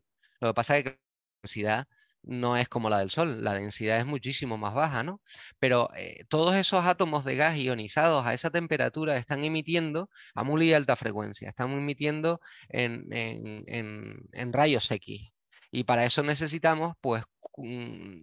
Lo que pasa es que la densidad no es como la del Sol, la densidad es muchísimo más baja, ¿no? Pero eh, todos esos átomos de gas ionizados a esa temperatura están emitiendo a muy alta frecuencia, están emitiendo en rayos X, y para eso necesitamos pues,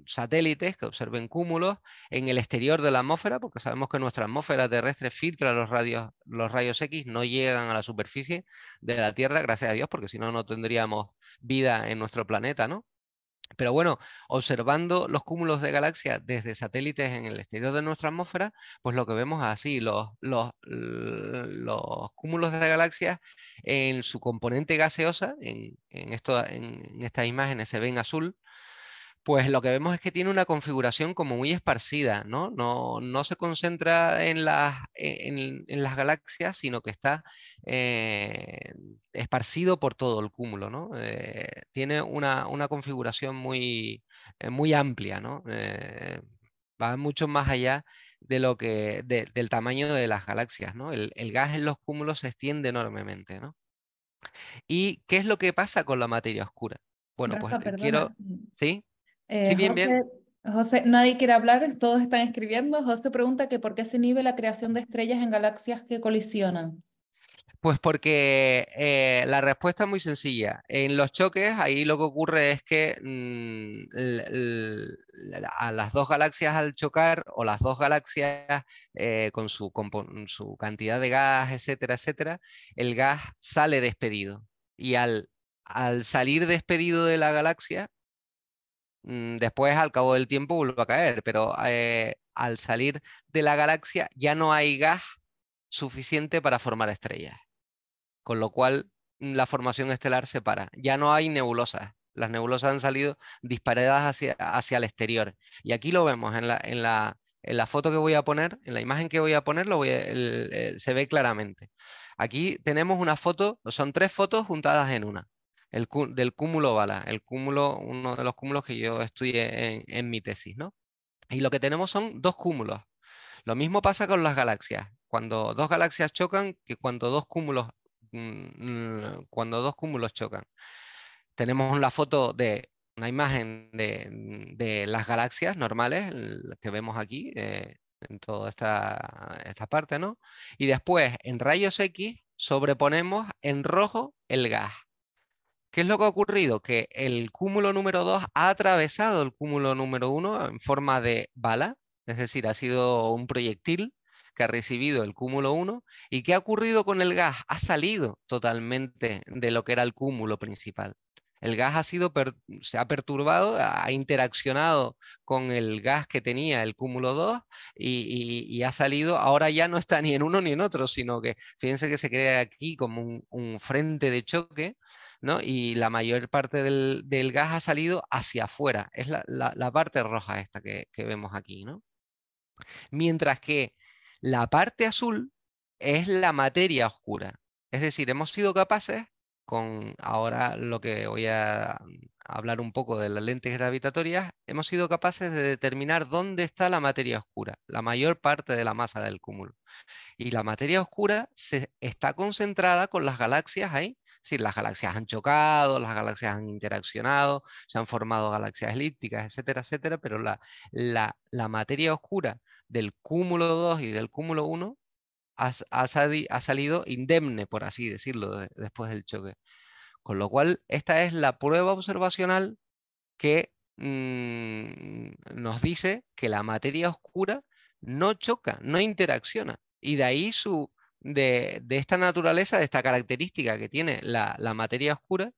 satélites que observen cúmulos en el exterior de la atmósfera, porque sabemos que nuestra atmósfera terrestre filtra los radios, los rayos X, no llegan a la superficie de la Tierra, gracias a Dios, porque si no, no tendríamos vida en nuestro planeta, ¿no? Pero bueno, observando los cúmulos de galaxias desde satélites en el exterior de nuestra atmósfera, pues lo que vemos así, los, cúmulos de galaxias en su componente gaseosa, en, en estas imágenes se ven azul, pues lo que vemos es que tiene una configuración como muy esparcida, ¿no? No, se concentra en las, en, las galaxias, sino que está eh, esparcido por todo el cúmulo, ¿no? Eh, tiene una, configuración muy, eh, muy amplia, ¿no? va mucho más allá de lo que, del tamaño de las galaxias, ¿no? El, gas en los cúmulos se extiende enormemente, ¿no? ¿Y qué es lo que pasa con la materia oscura? Bueno, pues quiero. ¿Sí? Eh, bien, José, bien. nadie quiere hablar, todos están escribiendo. José pregunta que por qué se inhibe la creación de estrellas en galaxias que colisionan. Pues porque eh, la respuesta es muy sencilla. En los choques, ahí lo que ocurre es que mm, a las dos galaxias al chocar, o las dos galaxias eh, con, su, cantidad de gas, etcétera, etcétera, el gas sale despedido. Y al salir despedido de la galaxia, Mm, después al cabo del tiempo vuelve a caer, pero eh, al salir de la galaxia ya no hay gas suficiente para formar estrellas, con lo cual mm, la formación estelar se para, ya no hay nebulosas, las nebulosas han salido disparadas hacia, hacia el exterior, y aquí lo vemos en la, foto que voy a poner, en la imagen que voy a poner, se ve claramente. Aquí tenemos una foto, son tres fotos juntadas en una el, del cúmulo bala, el cúmulo, uno de los cúmulos que yo estudié en, mi tesis, ¿no? Y lo que tenemos son dos cúmulos. Lo mismo pasa con las galaxias. Cuando dos galaxias chocan, que cuando dos cúmulos, mm, cuando dos cúmulos chocan. Tenemos la foto de una imagen de, mm, las galaxias normales, que vemos aquí, eh, en toda esta, esta, parte, ¿no? Y después, en rayos X, sobreponemos en rojo el gas. ¿Qué es lo que ha ocurrido? Que el cúmulo número 2 ha atravesado el cúmulo número 1 en forma de bala, es decir, ha sido un proyectil que ha recibido el cúmulo 1 y qué ha ocurrido con el gas, ha salido totalmente de lo que era el cúmulo principal. El gas ha sido se ha perturbado, ha interaccionado con el gas que tenía el cúmulo 2 y, ha salido, ahora ya no está ni en uno ni en otro, sino que fíjense que se crea aquí como un, un frente de choque y la mayor parte del, gas ha salido hacia afuera, es la, parte roja esta que, vemos aquí, ¿no? Mientras que la parte azul es la materia oscura, es decir, hemos sido capaces con ahora lo que voy a mm, hablar un poco de las lentes gravitatorias, hemos sido capaces de determinar dónde está la materia oscura, la mayor parte de la masa del cúmulo. Y la materia oscura se está concentrada con las galaxias ahí, es las galaxias han chocado, las galaxias han interaccionado, se han formado galaxias elípticas, etcétera, etcétera, pero la, materia oscura del cúmulo 2 y del cúmulo 1 ha, salido indemne, por así decirlo, después del choque. Con lo cual, esta es la prueba observacional que mm, nos dice que la materia oscura no choca, no interacciona. Y de ahí su, de, esta naturaleza, de esta característica que tiene la, materia oscura,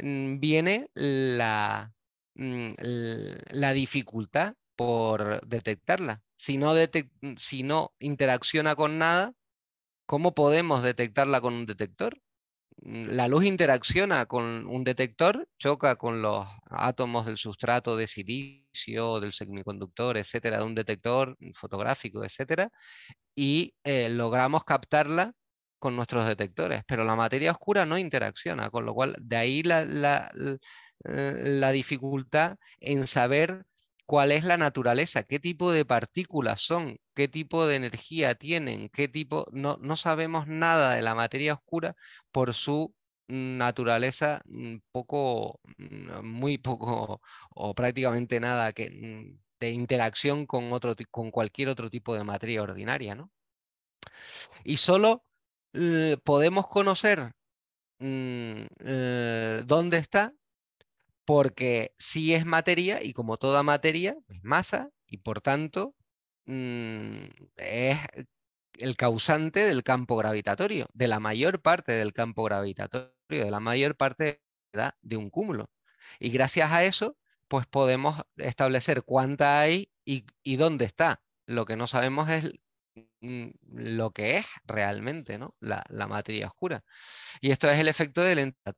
mm, viene mm, la, dificultad por detectarla. si no interacciona con nada, ¿cómo podemos detectarla con un detector? la luz interacciona con un detector, choca con los átomos del sustrato de silicio, del semiconductor, etcétera, de un detector fotográfico, etcétera, y eh, logramos captarla con nuestros detectores, pero la materia oscura no interacciona, con lo cual de ahí la eh, dificultad en saber cuál es la naturaleza, qué tipo de partículas son, qué tipo de energía tienen, qué tipo, no, sabemos nada de la materia oscura por su naturaleza mm, poco, mm, muy poco o prácticamente nada mm, de interacción con, otro, con cualquier otro tipo de materia ordinaria. ¿no? Y solo eh, podemos conocer eh, dónde está porque sí es materia y como toda materia es masa y por tanto mm, es el causante del campo gravitatorio, de la mayor parte del campo gravitatorio, de la mayor parte de, un cúmulo. Y gracias a eso, pues podemos establecer cuánta hay y, dónde está. Lo que no sabemos es mm, lo que es realmente la, materia oscura. Y esto es el efecto de entrada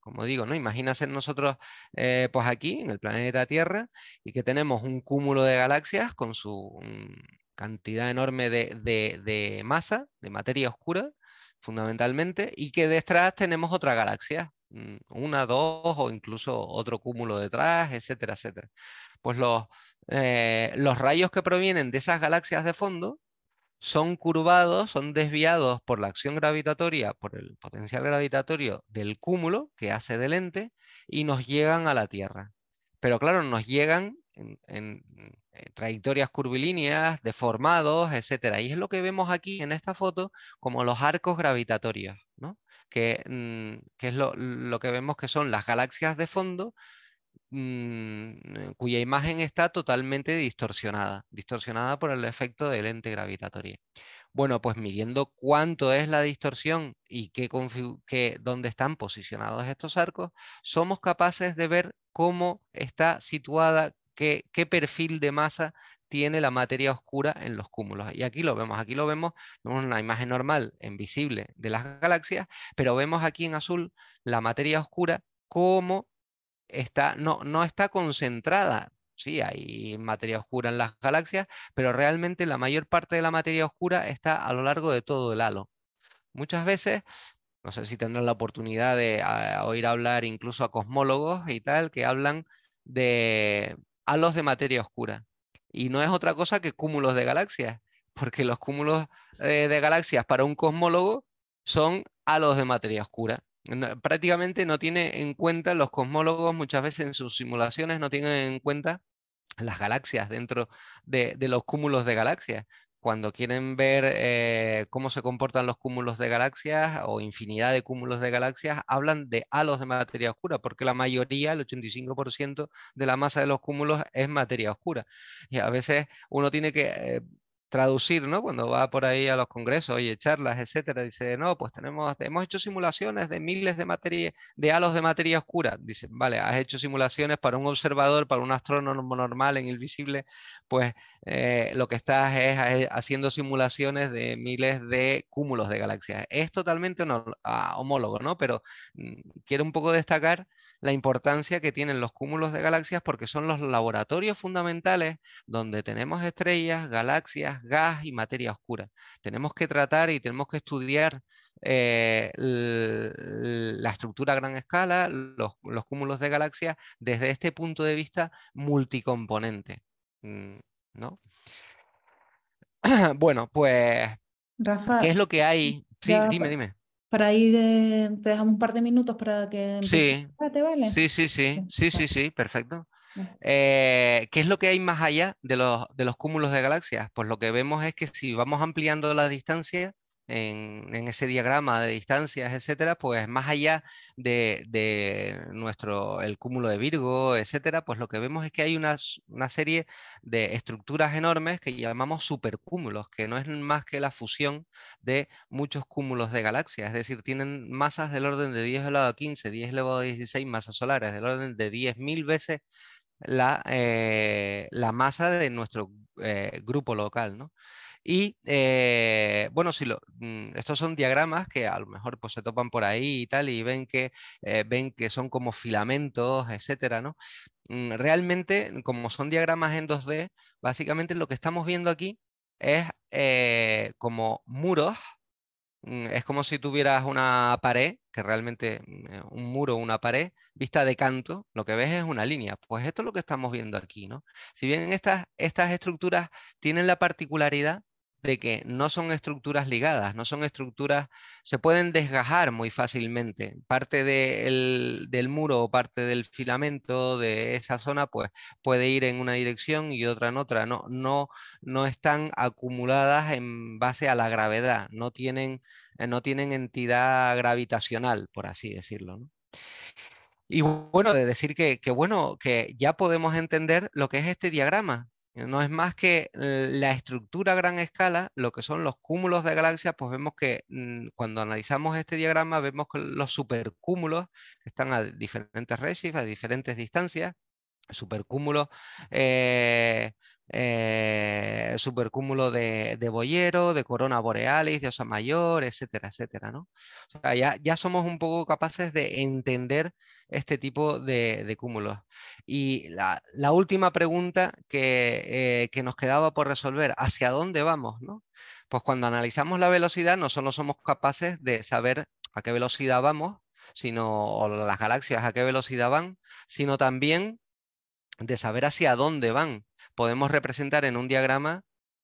como digo, ¿no? Imagínense nosotros eh, pues aquí, en el planeta Tierra, y que tenemos un cúmulo de galaxias con su mm, cantidad enorme de, masa, de materia oscura, fundamentalmente, y que detrás tenemos otra galaxia, mm, una, dos o incluso otro cúmulo detrás, etcétera, etcétera. Pues los eh, rayos que provienen de esas galaxias de fondo son curvados, son desviados por la acción gravitatoria, por el potencial gravitatorio del cúmulo que hace de lente, y nos llegan a la Tierra. Pero claro, nos llegan en, eh, trayectorias curvilíneas, deformados, etc. Y es lo que vemos aquí en esta foto como los arcos gravitatorios, mm, que, es lo que vemos que son las galaxias de fondo Mm, eh, cuya imagen está totalmente distorsionada, distorsionada por el efecto del ente gravitatorio. Bueno, pues midiendo cuánto es la distorsión y qué qué, dónde están posicionados estos arcos, somos capaces de ver cómo está situada, qué, perfil de masa tiene la materia oscura en los cúmulos. Y aquí lo vemos, aquí lo vemos, vemos una imagen normal, invisible de las galaxias, pero vemos aquí en azul la materia oscura cómo no, no está concentrada. Sí, hay materia oscura en las galaxias, pero realmente la mayor parte de la materia oscura está a lo largo de todo el halo. Muchas veces no sé si tendrán la oportunidad de ah, oír hablar incluso a cosmólogos y tal, que hablan de halos de materia oscura. Y no es otra cosa que cúmulos de galaxias, porque los cúmulos eh, de galaxias para un cosmólogo son halos de materia oscura prácticamente no tiene en cuenta, los cosmólogos muchas veces en sus simulaciones no tienen en cuenta las galaxias dentro de, los cúmulos de galaxias. Cuando quieren ver eh, cómo se comportan los cúmulos de galaxias o infinidad de cúmulos de galaxias, hablan de halos de materia oscura, porque la mayoría, el 85% de la masa de los cúmulos es materia oscura. Y a veces uno tiene que... Eh, traducir, ¿no? Cuando va por ahí a los congresos, y charlas, etcétera, dice, no, pues tenemos, hemos hecho simulaciones de miles de materia, de halos de materia oscura. Dice, vale, has hecho simulaciones para un observador, para un astrónomo normal en el visible, pues eh, lo que estás es eh, haciendo simulaciones de miles de cúmulos de galaxias. Es totalmente ah, homólogo, ¿no? Pero mm, quiero un poco destacar la importancia que tienen los cúmulos de galaxias porque son los laboratorios fundamentales donde tenemos estrellas, galaxias, gas y materia oscura. Tenemos que tratar y tenemos que estudiar eh, la estructura a gran escala, los, cúmulos de galaxias, desde este punto de vista multicomponente. Mm, ¿no? Bueno, pues, ¿qué es lo que hay? Sí, dime, dime para ir, eh, te dejamos un par de minutos para que... Sí, ah, ¿Te sí, sí, sí, sí, sí, sí, perfecto. Eh, ¿Qué es lo que hay más allá de los, de los cúmulos de galaxias? Pues lo que vemos es que si vamos ampliando la distancia, en, ese diagrama de distancias, etcétera, pues más allá de, nuestro, el cúmulo de Virgo, etcétera, pues lo que vemos es que hay una, serie de estructuras enormes que llamamos supercúmulos, que no es más que la fusión de muchos cúmulos de galaxias, es decir, tienen masas del orden de 10 elevado a 15, 10 elevado a 16 masas solares, del orden de 10.000 veces eh, la, masa de nuestro eh, grupo local, ¿no? Y eh, bueno, si mm, estos son diagramas que a lo mejor pues, se topan por ahí y tal, y ven que, eh, ven que son como filamentos, etcétera, ¿no? Mm, realmente, como son diagramas en 2D, básicamente lo que estamos viendo aquí es eh, como muros. Mm, es como si tuvieras una pared, que realmente un muro, una pared, vista de canto, lo que ves es una línea. Pues esto es lo que estamos viendo aquí, ¿no? Si bien estas, estas estructuras tienen la particularidad de que no son estructuras ligadas, no son estructuras, se pueden desgajar muy fácilmente. Parte del muro o parte del filamento de esa zona, pues puede ir en una dirección y otra en otra. No, no, no están acumuladas en base a la gravedad, no tienen, no tienen entidad gravitacional, por así decirlo. Y bueno, de decir que, que, bueno, que ya podemos entender lo que es este diagrama, no es más que la estructura a gran escala, lo que son los cúmulos de galaxias, pues vemos que mm, cuando analizamos este diagrama vemos que los supercúmulos están a diferentes redshifts, a diferentes distancias, supercúmulos eh, eh, supercúmulo de, de, Boyero, de Corona Borealis, de Osa Mayor, etcétera, etcétera. ¿no? ya, ya, somos un poco capaces de entender este tipo de, cúmulos. Y la, última pregunta eh, que, nos quedaba por resolver, ¿hacia dónde vamos? ¿no? Pues cuando analizamos la velocidad no solo somos capaces de saber a qué velocidad vamos, sino o las galaxias a qué velocidad van, sino también de saber hacia dónde van podemos representar en un diagrama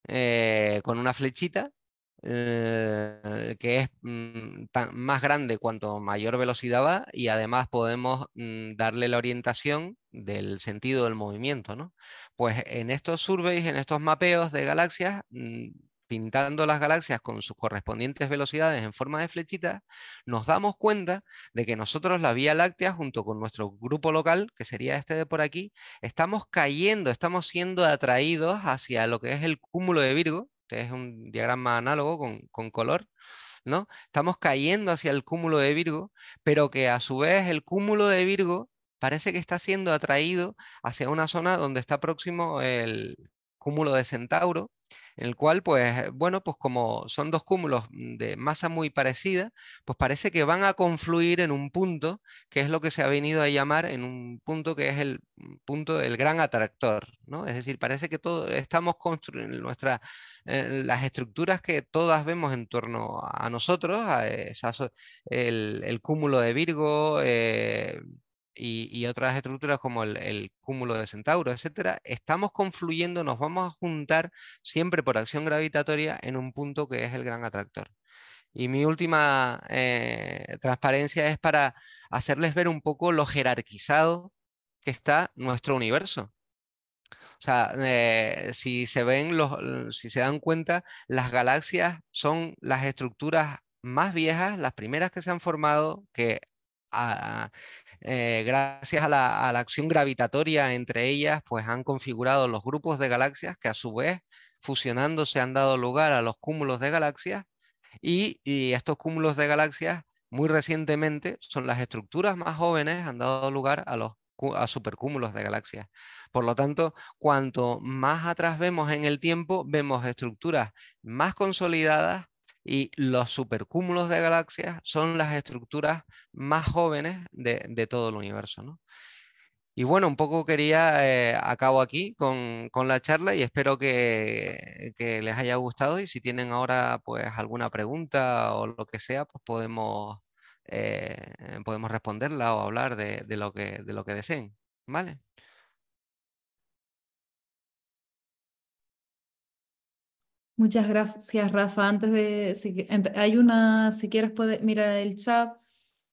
eh, con una flechita eh, que es mm, más grande cuanto mayor velocidad va y además podemos mm, darle la orientación del sentido del movimiento. ¿no? Pues en estos surveys, en estos mapeos de galaxias, mm, pintando las galaxias con sus correspondientes velocidades en forma de flechitas, nos damos cuenta de que nosotros la Vía Láctea, junto con nuestro grupo local, que sería este de por aquí, estamos cayendo, estamos siendo atraídos hacia lo que es el cúmulo de Virgo, que es un diagrama análogo con, con color, ¿no? Estamos cayendo hacia el cúmulo de Virgo, pero que a su vez el cúmulo de Virgo parece que está siendo atraído hacia una zona donde está próximo el cúmulo de Centauro, en el cual, pues, bueno, pues como son dos cúmulos mm, de masa muy parecida, pues parece que van a confluir en un punto, que es lo que se ha venido a llamar en un punto que es el mm, punto del gran atractor, ¿no? Es decir, parece que todo, estamos construyendo nuestras, eh, las estructuras que todas vemos en torno a nosotros, el, cúmulo de Virgo, eh, y, otras estructuras como el, cúmulo de Centauro, etcétera, estamos confluyendo, nos vamos a juntar siempre por acción gravitatoria en un punto que es el gran atractor. Y mi última eh, transparencia es para hacerles ver un poco lo jerarquizado que está nuestro universo. O sea, eh, si se ven los, si se dan cuenta, las galaxias son las estructuras más viejas, las primeras que se han formado, que a, ah, eh, gracias a la, acción gravitatoria entre ellas, pues han configurado los grupos de galaxias que a su vez, fusionándose, han dado lugar a los cúmulos de galaxias y, estos cúmulos de galaxias muy recientemente son las estructuras más jóvenes han dado lugar a los supercúmulos de galaxias. Por lo tanto, cuanto más atrás vemos en el tiempo, vemos estructuras más consolidadas y los supercúmulos de galaxias son las estructuras más jóvenes de, todo el universo. ¿no? Y bueno, un poco quería, eh, acabo aquí con, la charla y espero que, les haya gustado y si tienen ahora pues alguna pregunta o lo que sea, pues podemos, eh, podemos responderla o hablar de, lo que, de lo que deseen. ¿Vale? Muchas gracias, Rafa. Antes de, em, hay una, si quieres, puede, mirar el chat,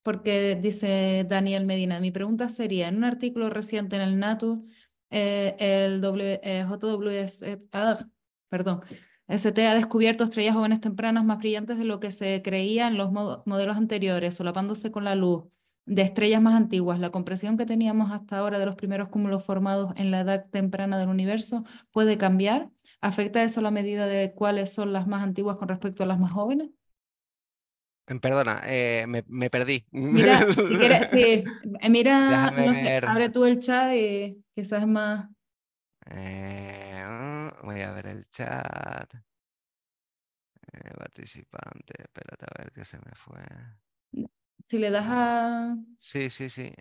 porque dice Daniel Medina, mi pregunta sería, en un artículo reciente en el NATU, eh, el eh, JWST eh, ah, perdón, ST ha descubierto estrellas jóvenes tempranas más brillantes de lo que se creía en los modelos anteriores, solapándose con la luz de estrellas más antiguas. La compresión que teníamos hasta ahora de los primeros cúmulos formados en la edad temprana del universo puede cambiar. ¿Afecta eso la medida de cuáles son las más antiguas con respecto a las más jóvenes? Mm, perdona, eh, me, perdí. Mira, eh, mira no sé, abre tú el chat y quizás más. Eh, voy a ver el chat. participante, espérate a ver que se me fue. Si le das a. Sí, sí, sí,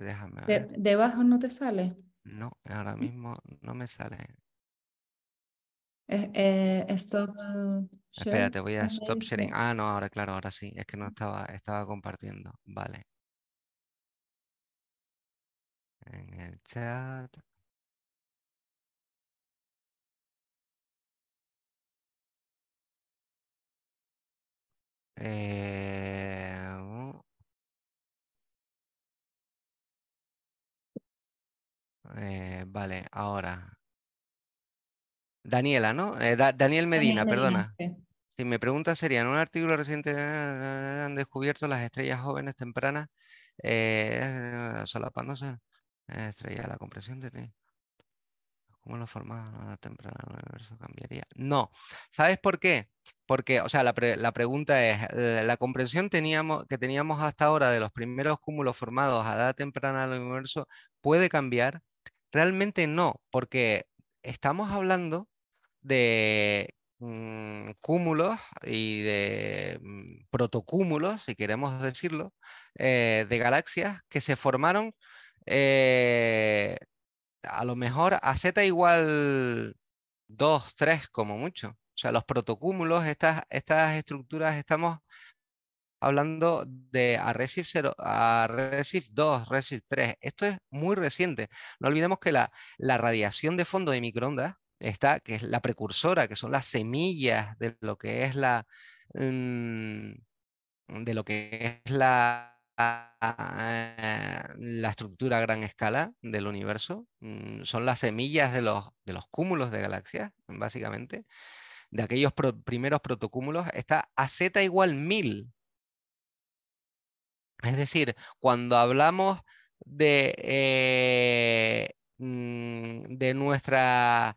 déjame. Ver. debajo no te sale. No, ahora mismo no me sale. Eh eh, stop Espérate, voy a stop sharing. Ah, no, ahora claro, ahora sí. Es que no estaba, estaba compartiendo. Vale. En el chat. Eh, mm. eh vale, ahora Daniela, ¿no? Eh, Daniel Medina, perdona. Si me pregunta sería, en un artículo reciente eh, eh, han descubierto las estrellas jóvenes tempranas eh, solapándose. Estrella, la comprensión de... ¿Cómo la forma temprana del universo cambiaría? No. ¿Sabes por qué? Porque, o sea, la, pregunta es, la, comprensión teníamos, que teníamos hasta ahora de los primeros cúmulos formados a edad temprana del universo, ¿puede cambiar? Realmente no, porque estamos hablando de mm, cúmulos y de mm, protocúmulos, si queremos decirlo, eh, de galaxias que se formaron eh, a lo mejor a z igual 2, 3 como mucho. O sea, los protocúmulos, estas, estas estructuras, estamos hablando de a 0, 2, Arrecife 3. Esto es muy reciente. No olvidemos que la, la radiación de fondo de microondas está, que es la precursora, que son las semillas de lo que es la, mm, de lo que es la, la estructura a gran escala del universo. Mm, son las semillas de los, de los cúmulos de galaxias, básicamente, de aquellos primeros protocúmulos. Está a z igual 1000. Es decir, cuando hablamos de, eh, mm, de nuestra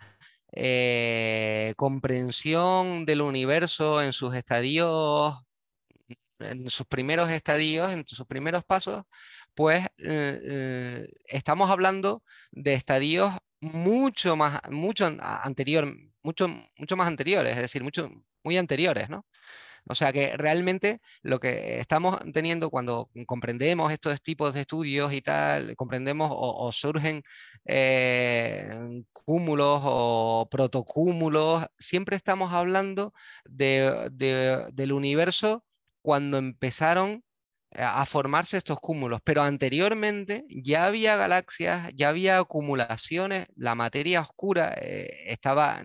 eh, comprensión del universo en sus estadios, en sus primeros estadios, en sus primeros pasos, pues eh, eh, estamos hablando de estadios mucho más, mucho anterior, mucho, mucho más anteriores, es decir, mucho, muy anteriores, ¿no? O sea que realmente lo que estamos teniendo cuando comprendemos estos tipos de estudios y tal, comprendemos o, surgen eh, cúmulos o protocúmulos, siempre estamos hablando del universo cuando empezaron a formarse estos cúmulos, pero anteriormente ya había galaxias, ya había acumulaciones, la materia oscura eh, estaba,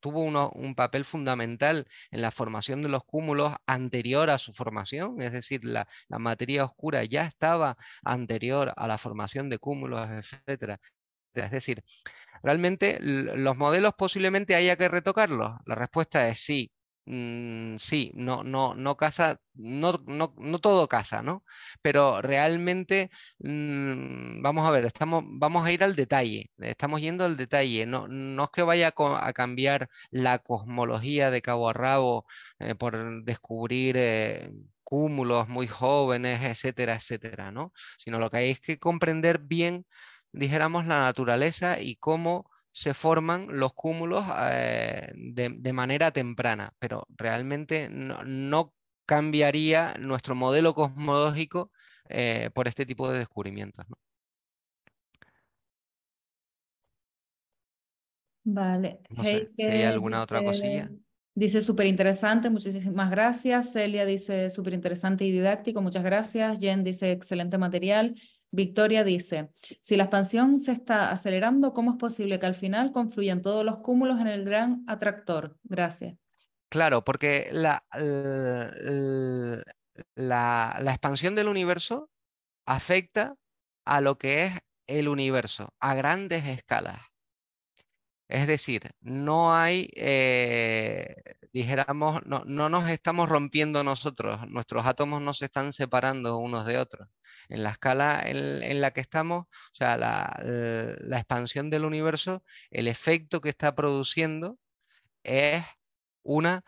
tuvo un papel fundamental en la formación de los cúmulos anterior a su formación, es decir, la, materia oscura ya estaba anterior a la formación de cúmulos, etcétera. Es decir, realmente los modelos posiblemente haya que retocarlos. La respuesta es sí, Mm, sí, no, no, no casa, no, no, todo casa, ¿no? Pero realmente, mm, vamos a ver, estamos, vamos a ir al detalle, estamos yendo al detalle, no, no es que vaya a, cambiar la cosmología de cabo a rabo eh, por descubrir... Eh, cúmulos muy jóvenes, etcétera, etcétera, ¿no? Sino lo que hay es que comprender bien, dijéramos, la naturaleza y cómo se forman los cúmulos eh, de, de, manera temprana, pero realmente no, cambiaría nuestro modelo cosmológico eh, por este tipo de descubrimientos. Vale. hay alguna otra cosilla. Dice súper interesante, muchísimas gracias. Celia dice súper interesante y didáctico, muchas gracias. Jen dice excelente material. Victoria dice, si la expansión se está acelerando, ¿cómo es posible que al final confluyan todos los cúmulos en el gran atractor? Gracias. Claro, porque la, expansión del universo afecta a lo que es el universo, a grandes escalas. Es decir, no hay, eh, dijéramos, no, nos estamos rompiendo nosotros, nuestros átomos no se están separando unos de otros en la escala en, la que estamos, o sea, la, expansión del universo, el efecto que está produciendo es una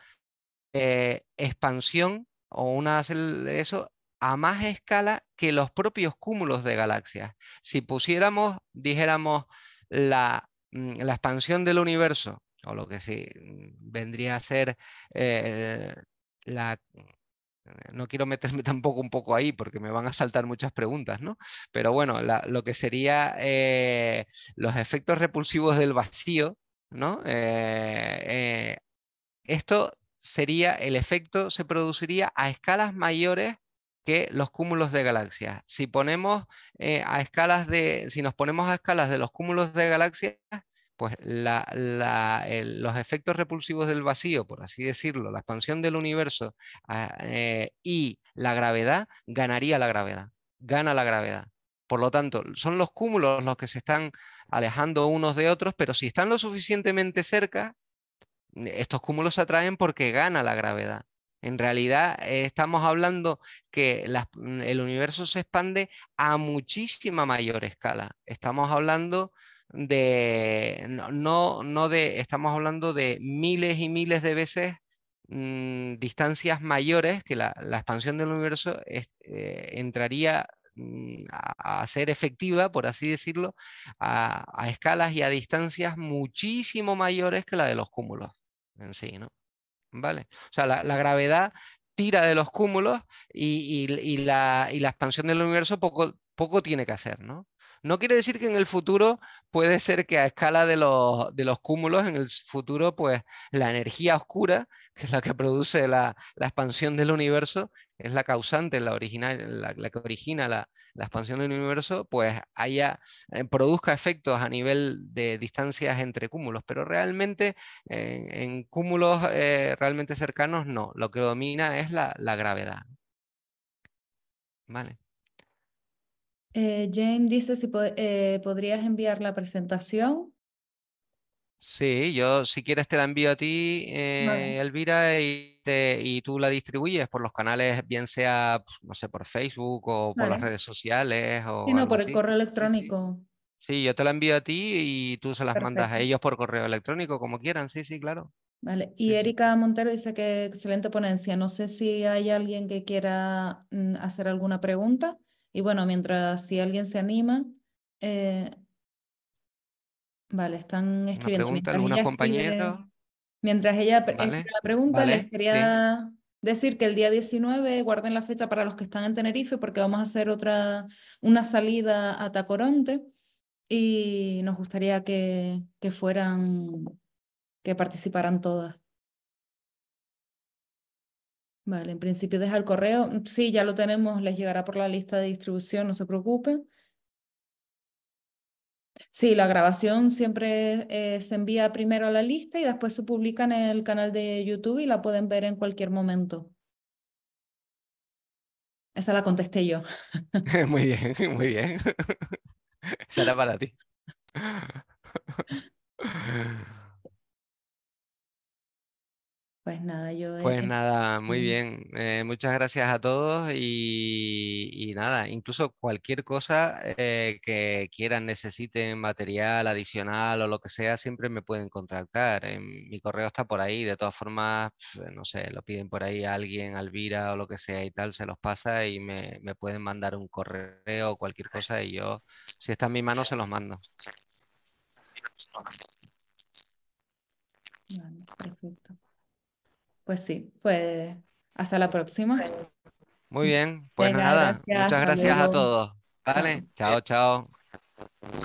eh, expansión o una eso a más escala que los propios cúmulos de galaxias. Si pusiéramos, dijéramos, la, mm, expansión del universo, o lo que sí mm, vendría a ser eh, la, no quiero meterme tampoco un poco ahí porque me van a saltar muchas preguntas, ¿no? Pero bueno, lo que sería eh, los efectos repulsivos del vacío, ¿no? Eh, eh, esto sería, el efecto se produciría a escalas mayores que los cúmulos de galaxias. Si ponemos a escalas de, si nos ponemos a escalas de los cúmulos de galaxias, pues los efectos repulsivos del vacío, por así decirlo, la expansión del universo ah, eh, y la gravedad, ganaría la gravedad, gana la gravedad. Por lo tanto, son los cúmulos los que se están alejando unos de otros, pero si están lo suficientemente cerca, estos cúmulos se atraen porque gana la gravedad. En realidad eh, estamos hablando que mm, el universo se expande a muchísima mayor escala. Estamos hablando de, no, no de, estamos hablando de miles y miles de veces mm, distancias mayores que la, expansión del universo eh, entraría mm, a, ser efectiva, por así decirlo, a, escalas y a distancias muchísimo mayores que la de los cúmulos en sí, ¿no? ¿Vale? O sea, la, gravedad tira de los cúmulos y, la, y la expansión del universo poco, poco tiene que hacer, ¿no? No quiere decir que en el futuro puede ser que a escala de los, cúmulos, en el futuro, pues la energía oscura, que es la que produce la, expansión del universo, es la causante, la, original, la, que origina la, expansión del universo, pues haya, eh, produzca efectos a nivel de distancias entre cúmulos, pero realmente en cúmulos eh, realmente cercanos no, lo que domina es la gravedad. Vale. Eh, Jane dice si eh, podrías enviar la presentación. Sí, yo si quieres te la envío a ti, eh, Elvira, y, tú la distribuyes por los canales, bien sea, pues, no sé, por Facebook o por las redes sociales. O sí, no, por el correo electrónico. Sí, yo te la envío a ti y tú se las mandas a ellos por correo electrónico, como quieran, sí, sí, claro. Vale, y Erika Montero dice que excelente ponencia. No sé si hay alguien que quiera mm, hacer alguna pregunta. Y bueno, mientras si alguien se anima, eh, vale, están escribiendo. Una pregunta, alguna compañera? mientras ella vale, la pregunta, les quería decir que el día 19 guarden la fecha para los que están en Tenerife, porque vamos a hacer otra, una salida a Tacoronte y nos gustaría que, que fueran, que participaran todas. Vale, en principio deja el correo. Mm, sí, ya lo tenemos, les llegará por la lista de distribución, no se preocupen. Sí, la grabación siempre eh, se envía primero a la lista y después se publica en el canal de YouTube y la pueden ver en cualquier momento. Esa la contesté yo. muy bien, muy bien. Esa era para ti. Pues nada, yo... E pues nada, muy bien. Eh, muchas gracias a todos y, nada, incluso cualquier cosa eh, que quieran, necesiten material adicional o lo que sea, siempre me pueden contactar. Eh, mi correo está por ahí, de todas formas, no sé, lo piden por ahí a alguien, Alvira o lo que sea y tal, se los pasa y me, me pueden mandar un correo o cualquier cosa y yo, si está en mi mano, se los mando. Vale, perfecto pues sí, pues hasta la próxima. Muy bien, pues nada, muchas gracias a todos. Vale, chao, chao.